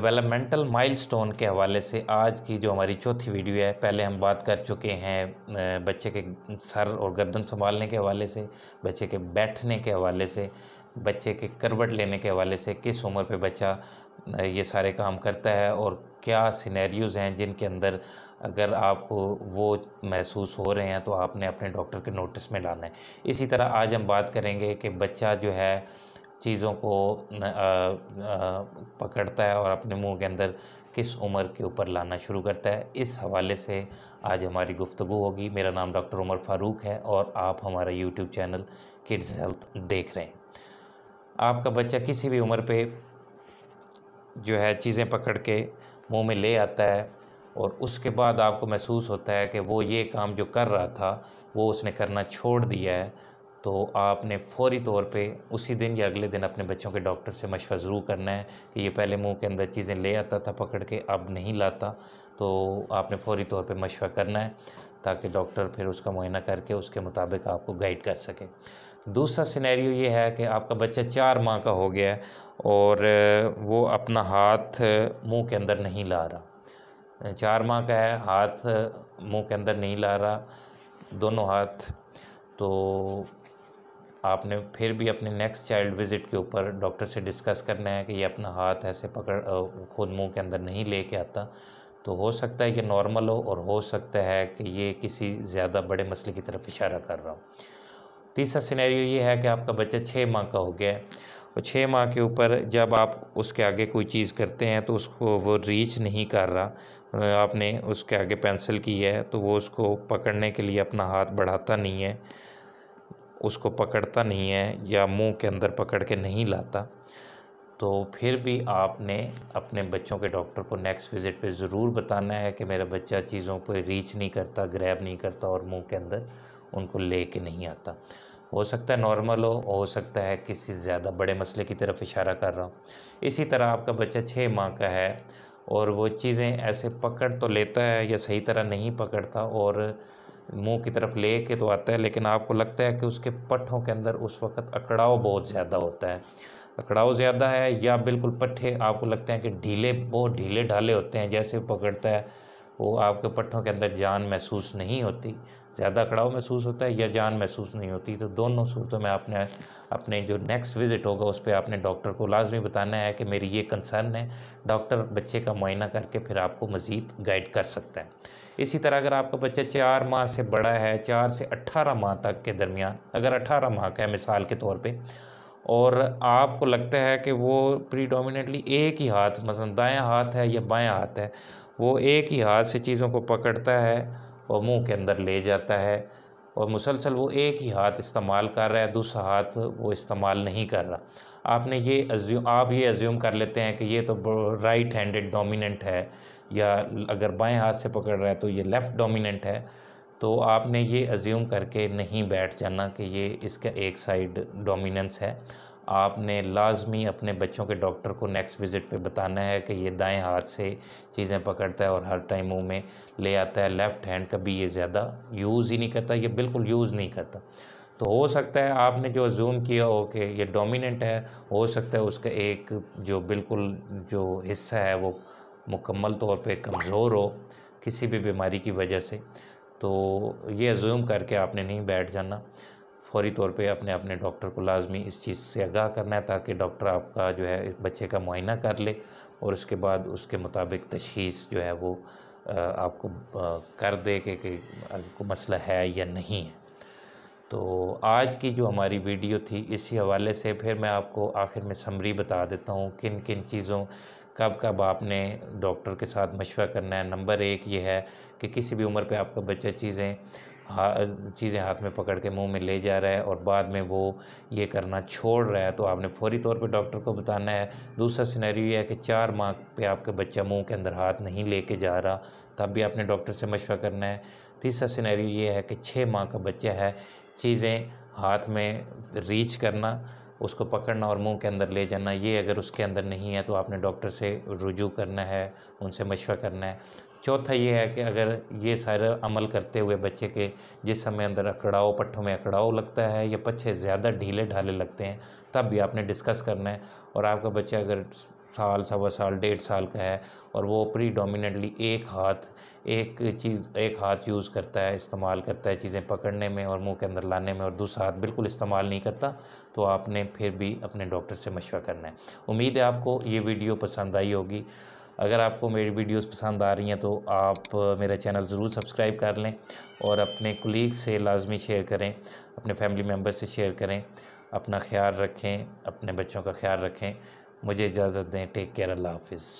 developmental milestone के हवाले से आज की जो हमारी चौथी वीडियो है पहले हम बात कर चुके हैं बच्चे के सर और गर्दन संभालने के हवाले से बच्चे के बैठने के हवाले से बच्चे के करवट लेने के हवाले से किस उम्र पे बच्चा ये सारे काम करता है और क्या सिनेरियोज़ हैं जिनके अंदर अगर आप वो महसूस हो रहे हैं तो आपने अपने डॉक्टर के नोटिस में लाना है इसी तरह आज हम बात करेंगे कि बच्चा जो है चीज़ों को पकड़ता है और अपने मुंह के अंदर किस उम्र के ऊपर लाना शुरू करता है इस हवाले से आज हमारी गुफ्तु होगी मेरा नाम डॉक्टर उमर फ़ारूक है और आप हमारा यूट्यूब चैनल किड्स हेल्थ देख रहे हैं आपका बच्चा किसी भी उम्र पे जो है चीज़ें पकड़ के मुंह में ले आता है और उसके बाद आपको महसूस होता है कि वो ये काम जो कर रहा था वो उसने करना छोड़ दिया है तो आपने फौरी तौर पे उसी दिन या अगले दिन अपने बच्चों के डॉक्टर से मशवरा ज़रूर करना है कि ये पहले मुंह के अंदर चीज़ें ले आता था पकड़ के अब नहीं लाता तो आपने फौरी तौर पे मशवरा करना है ताकि डॉक्टर फिर उसका मुआयना करके उसके मुताबिक आपको गाइड कर सके दूसरा सिनेरियो ये है कि आपका बच्चा चार माह का हो गया है और वो अपना हाथ मुँह के अंदर नहीं ला रहा चार माह का है हाथ मुँह के अंदर नहीं ला रहा दोनों हाथ तो आपने फिर भी अपने नेक्स्ट चाइल्ड विज़िट के ऊपर डॉक्टर से डिस्कस करना है कि ये अपना हाथ ऐसे पकड़ खुद मुंह के अंदर नहीं लेके आता तो हो सकता है कि नॉर्मल हो और हो सकता है कि ये किसी ज़्यादा बड़े मसले की तरफ इशारा कर रहा हूँ तीसरा सिनेरियो ये है कि आपका बच्चा छः माह का हो गया है और छः माह के ऊपर जब आप उसके आगे कोई चीज़ करते हैं तो उसको वो रीच नहीं कर रहा आपने उसके आगे पेंसिल की है तो वो उसको पकड़ने के लिए अपना हाथ बढ़ाता नहीं है उसको पकड़ता नहीं है या मुंह के अंदर पकड़ के नहीं लाता तो फिर भी आपने अपने बच्चों के डॉक्टर को नेक्स्ट विज़िट पे ज़रूर बताना है कि मेरा बच्चा चीज़ों को रीच नहीं करता ग्रैब नहीं करता और मुंह के अंदर उनको ले के नहीं आता हो सकता है नॉर्मल हो हो सकता है किसी ज़्यादा बड़े मसले की तरफ इशारा कर रहा हो इसी तरह आपका बच्चा छः माह का है और वो चीज़ें ऐसे पकड़ तो लेता है या सही तरह नहीं पकड़ता और मुंह की तरफ ले के तो आता है लेकिन आपको लगता है कि उसके पट्ठों के अंदर उस वक्त अकड़ाव बहुत ज़्यादा होता है अकड़ाव ज़्यादा है या बिल्कुल पट्ठे आपको लगते हैं कि ढीले बहुत ढीले ढाले होते हैं जैसे पकड़ता है वो आपके पट्टों के अंदर जान महसूस नहीं होती ज़्यादा कड़ाव महसूस होता है या जान महसूस नहीं होती तो दोनों सूरतों में आपने अपने जो नेक्स्ट विज़िट होगा उस पर आपने डॉक्टर को लाजमी बताना है कि मेरी ये कंसर्न है डॉक्टर बच्चे का मुआयना करके फिर आपको मज़ीद गाइड कर सकता है इसी तरह अगर आपका बच्चा चार माह से बड़ा है चार से अट्ठारह माह तक के दरमियान अगर अट्ठारह माह का है मिसाल के तौर पर और आपको लगता है कि वो प्रीडोमिनेटली एक ही हाथ मसलन दाएं हाथ है या बाएं हाथ है वो एक ही हाथ से चीज़ों को पकड़ता है और मुंह के अंदर ले जाता है और मुसलसल वो एक ही हाथ इस्तेमाल कर रहा है दूसरा हाथ वो इस्तेमाल नहीं कर रहा आपने ये अज्यूम आप ये अज्यूम कर लेते हैं कि ये तो राइट हैंडेड डोमिनेंट है या अगर बाएं हाथ से पकड़ रहा है तो ये लेफ़्ट डोमिनेंट है तो आपने ये अज्यूम करके नहीं बैठ जाना कि ये इसका एक साइड डोमिनेंस है आपने लाजमी अपने बच्चों के डॉक्टर को नेक्स्ट विज़िट पे बताना है कि ये दाएं हाथ से चीज़ें पकड़ता है और हर टाइम मुंह में ले आता है लेफ़्ट हैंड कभी ये ज़्यादा यूज़ ही नहीं करता ये बिल्कुल यूज़ नहीं करता तो हो सकता है आपने जो जूम किया हो कि ये डोमिनेंट है हो सकता है उसका एक जो बिल्कुल जो हिस्सा है वो मुकम्मल तौर पर कमज़ोर हो किसी भी बीमारी की वजह से तो ये जूम करके आपने नहीं बैठ जाना फौरी तौर पे अपने अपने डॉक्टर को लाजमी इस चीज़ से आगाह करना है ताकि डॉक्टर आपका जो है इस बच्चे का मुआयना कर ले और उसके बाद उसके मुताबिक तशीस जो है वो आपको कर दे कि, कि आपको मसला है या नहीं है तो आज की जो हमारी वीडियो थी इसी हवाले से फिर मैं आपको आखिर में समरी बता देता हूँ किन किन चीज़ों कब कब आपने डॉक्टर के साथ मशवरा करना है नंबर एक ये है कि किसी भी उम्र पे आपका बच्चा चीज़ें चीज़ें हाथ में पकड़ के मुंह में ले जा रहा है और बाद में वो ये करना छोड़ रहा है तो आपने फौरी तौर पे डॉक्टर को बताना है दूसरा सिनेरियो ये है कि चार माह पे आपका बच्चा मुंह के अंदर हाथ नहीं लेके जा रहा तब भी आपने डॉक्टर से मशवरा करना है तीसरा सिनेरियो ये है कि छः माह का बच्चा है चीज़ें हाथ में रीच करना उसको पकड़ना और मुंह के अंदर ले जाना ये अगर उसके अंदर नहीं है तो आपने डॉक्टर से रुजू करना है उनसे मशवरा करना है चौथा ये है कि अगर ये सारा अमल करते हुए बच्चे के जिस समय अंदर अकड़ाव पट्ठों में अकड़ाओ लगता है या पच्छे ज़्यादा ढीले ढाले लगते हैं तब भी आपने डिस्कस करना है और आपका बच्चा अगर साल सवा साल डेढ़ साल का है और वो प्री डोमिनेटली एक हाथ एक चीज़ एक हाथ यूज़ करता है इस्तेमाल करता है चीज़ें पकड़ने में और मुंह के अंदर लाने में और दूसरा हाथ बिल्कुल इस्तेमाल नहीं करता तो आपने फिर भी अपने डॉक्टर से मशवरा करना है उम्मीद है आपको ये वीडियो पसंद आई होगी अगर आपको मेरी वीडियोस पसंद आ रही हैं तो आप मेरा चैनल ज़रूर सब्सक्राइब कर लें और अपने कुलीग से लाजमी शेयर करें अपने फैमिली मेम्बर से शेयर करें अपना ख्याल रखें अपने बच्चों का ख्याल रखें मुझे इजाज़त दें टेक केयर अल्लाह हाफिज़